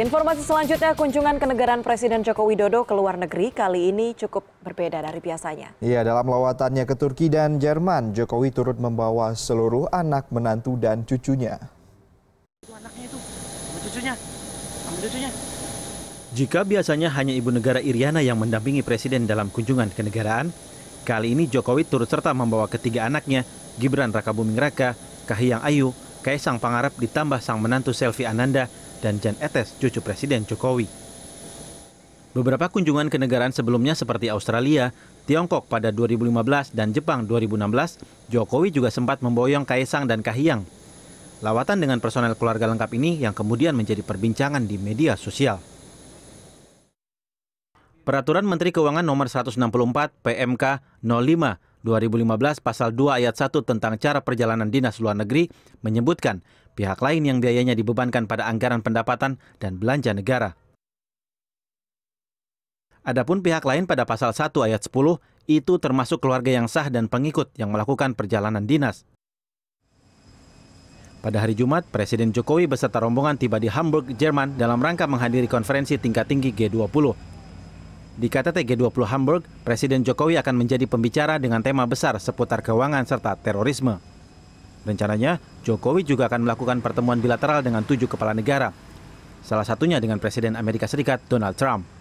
Informasi selanjutnya, kunjungan kenegaraan Presiden Joko Widodo ke luar negeri kali ini cukup berbeda dari biasanya. Iya, dalam lawatannya ke Turki dan Jerman, Jokowi turut membawa seluruh anak, menantu, dan cucunya. Anaknya itu, cucunya, cucunya. Jika biasanya hanya ibu negara Iriana yang mendampingi Presiden dalam kunjungan kenegaraan, kali ini Jokowi turut serta membawa ketiga anaknya, Gibran Rakabuming Raka, Kahiyang Ayu, Kaisang Pangarep ditambah sang menantu Selvi Ananda dan Jan Etes, cucu Presiden Jokowi. Beberapa kunjungan kenegaraan sebelumnya seperti Australia, Tiongkok pada 2015 dan Jepang 2016, Jokowi juga sempat memboyong Kaisang dan Kahiyang. Lawatan dengan personel keluarga lengkap ini yang kemudian menjadi perbincangan di media sosial. Peraturan Menteri Keuangan Nomor 164 PMK 05 2015 pasal 2 ayat 1 tentang cara perjalanan dinas luar negeri menyebutkan pihak lain yang biayanya dibebankan pada anggaran pendapatan dan belanja negara. Adapun pihak lain pada pasal 1 ayat 10 itu termasuk keluarga yang sah dan pengikut yang melakukan perjalanan dinas. Pada hari Jumat, Presiden Jokowi beserta rombongan tiba di Hamburg, Jerman dalam rangka menghadiri konferensi tingkat tinggi G20. Di KTT G20 Hamburg, Presiden Jokowi akan menjadi pembicara dengan tema besar seputar keuangan serta terorisme. Rencananya, Jokowi juga akan melakukan pertemuan bilateral dengan tujuh kepala negara, salah satunya dengan Presiden Amerika Serikat Donald Trump.